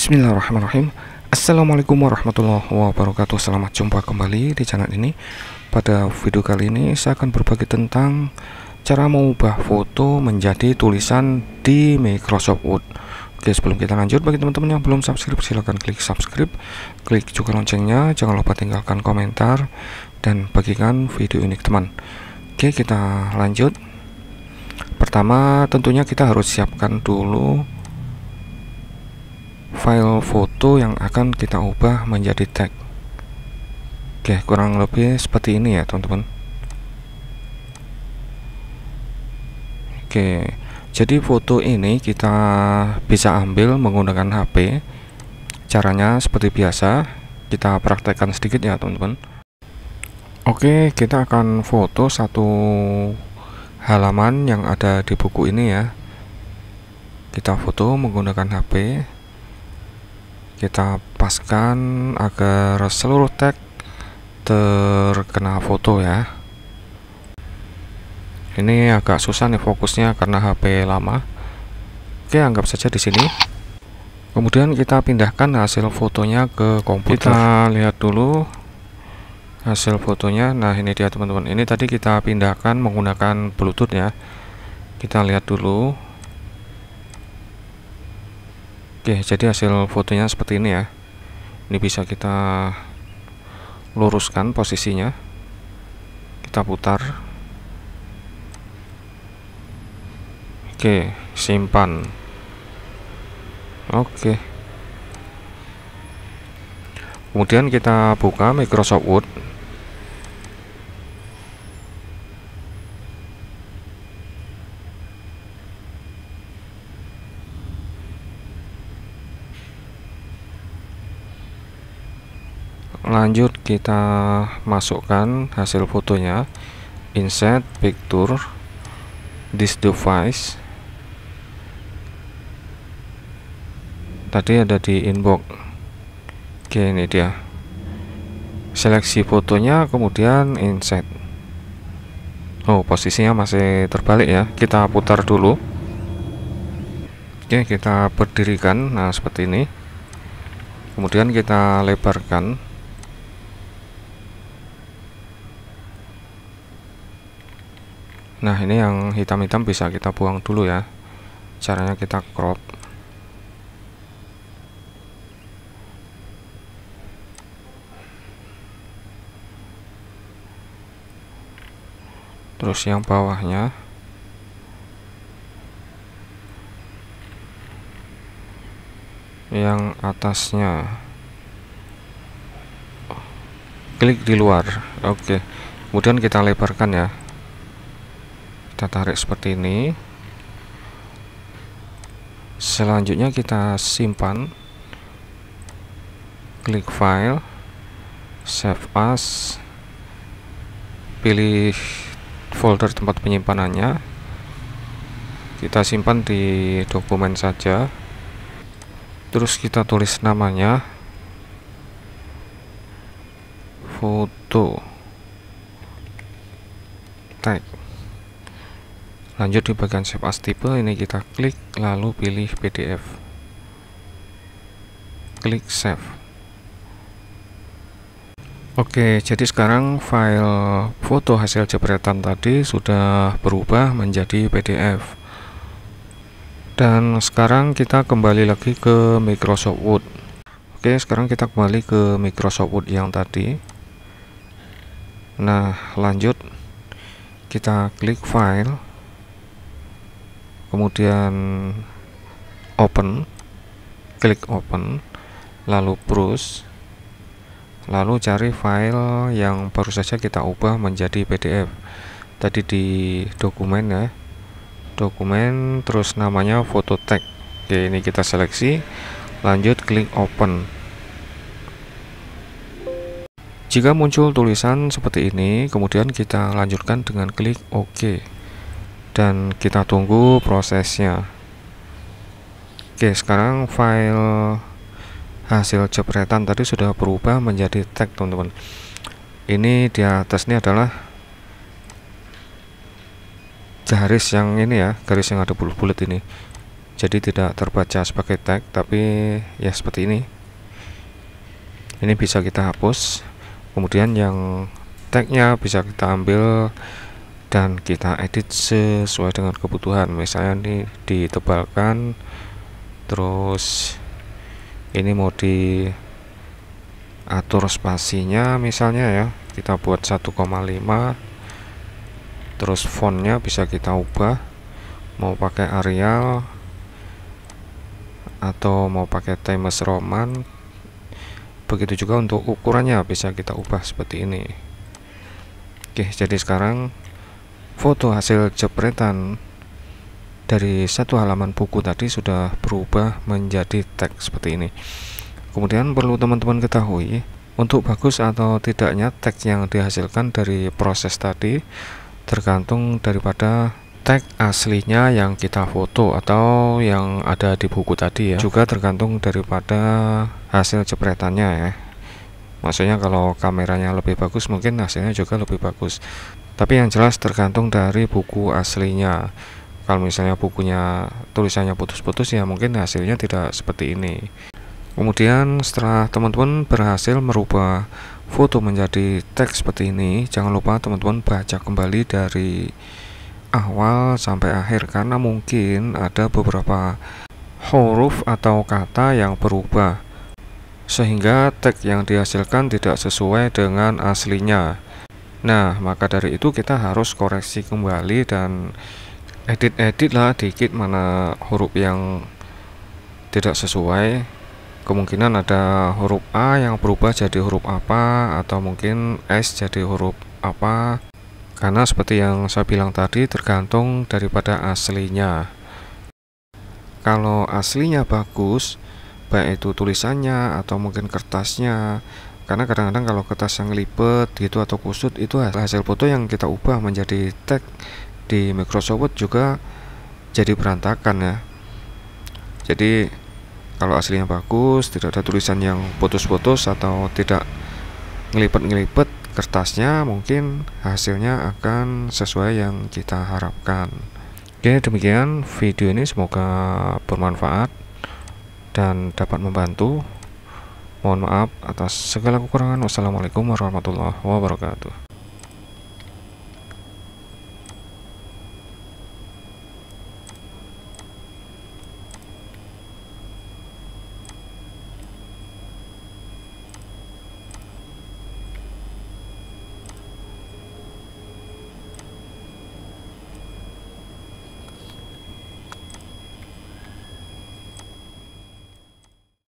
Bismillahirrahmanirrahim Assalamualaikum warahmatullahi wabarakatuh Selamat jumpa kembali di channel ini Pada video kali ini saya akan berbagi tentang Cara mengubah foto menjadi tulisan di Microsoft Word Oke sebelum kita lanjut bagi teman-teman yang belum subscribe silahkan klik subscribe Klik juga loncengnya Jangan lupa tinggalkan komentar Dan bagikan video ini ke teman Oke kita lanjut Pertama tentunya kita harus siapkan dulu file foto yang akan kita ubah menjadi tag oke kurang lebih seperti ini ya teman-teman oke jadi foto ini kita bisa ambil menggunakan HP caranya seperti biasa kita praktekkan sedikit ya teman-teman oke kita akan foto satu halaman yang ada di buku ini ya kita foto menggunakan HP kita paskan agar seluruh tag terkena foto ya ini agak susah nih fokusnya karena HP lama oke anggap saja di sini kemudian kita pindahkan hasil fotonya ke komputer kita lihat dulu hasil fotonya nah ini dia teman-teman ini tadi kita pindahkan menggunakan bluetooth ya kita lihat dulu Oke jadi hasil fotonya seperti ini ya ini bisa kita luruskan posisinya kita putar oke simpan oke kemudian kita buka Microsoft Word lanjut kita masukkan hasil fotonya insert picture this device tadi ada di inbox oke ini dia seleksi fotonya kemudian insert Oh posisinya masih terbalik ya kita putar dulu Oke kita berdirikan Nah seperti ini Kemudian kita lebarkan nah ini yang hitam-hitam bisa kita buang dulu ya caranya kita crop terus yang bawahnya yang atasnya klik di luar oke kemudian kita lebarkan ya kita tarik seperti ini selanjutnya kita simpan klik file save as pilih folder tempat penyimpanannya kita simpan di dokumen saja terus kita tulis namanya foto tag lanjut di bagian shape as tipe ini kita klik lalu pilih pdf klik save oke jadi sekarang file foto hasil jepretan tadi sudah berubah menjadi pdf dan sekarang kita kembali lagi ke Microsoft Word Oke sekarang kita kembali ke Microsoft Word yang tadi nah lanjut kita klik file kemudian open klik open lalu browse lalu cari file yang baru saja kita ubah menjadi PDF tadi di dokumen ya dokumen terus namanya foto tag Oke ini kita seleksi lanjut klik open jika muncul tulisan seperti ini kemudian kita lanjutkan dengan klik OK dan kita tunggu prosesnya oke sekarang file hasil jepretan tadi sudah berubah menjadi tag teman-teman ini di atas ini adalah garis yang ini ya garis yang ada bulat-bulat ini jadi tidak terbaca sebagai tag tapi ya seperti ini ini bisa kita hapus kemudian yang tagnya bisa kita ambil dan kita edit sesuai dengan kebutuhan misalnya ini ditebalkan terus ini mau diatur spasinya misalnya ya kita buat 1,5 terus fontnya bisa kita ubah mau pakai Arial atau mau pakai Times Roman begitu juga untuk ukurannya bisa kita ubah seperti ini Oke jadi sekarang foto hasil jepretan dari satu halaman buku tadi sudah berubah menjadi teks seperti ini kemudian perlu teman-teman ketahui untuk bagus atau tidaknya teks yang dihasilkan dari proses tadi tergantung daripada tag aslinya yang kita foto atau yang ada di buku tadi ya juga tergantung daripada hasil jepretannya ya maksudnya kalau kameranya lebih bagus mungkin hasilnya juga lebih bagus tapi yang jelas tergantung dari buku aslinya kalau misalnya bukunya tulisannya putus-putus ya mungkin hasilnya tidak seperti ini kemudian setelah teman-teman berhasil merubah foto menjadi teks seperti ini jangan lupa teman-teman baca kembali dari awal sampai akhir karena mungkin ada beberapa huruf atau kata yang berubah sehingga teks yang dihasilkan tidak sesuai dengan aslinya Nah, maka dari itu kita harus koreksi kembali dan edit-edit lah dikit mana huruf yang tidak sesuai. Kemungkinan ada huruf A yang berubah jadi huruf apa atau mungkin S jadi huruf apa. Karena seperti yang saya bilang tadi tergantung daripada aslinya. Kalau aslinya bagus, baik itu tulisannya atau mungkin kertasnya karena kadang-kadang kalau kertas yang lipet gitu atau kusut itu hasil foto yang kita ubah menjadi tag di Microsoft Word juga jadi berantakan ya jadi kalau aslinya bagus tidak ada tulisan yang putus-putus atau tidak ngelipet-ngelipet kertasnya mungkin hasilnya akan sesuai yang kita harapkan oke demikian video ini semoga bermanfaat dan dapat membantu Mohon maaf atas segala kekurangan. Wassalamualaikum warahmatullahi wabarakatuh.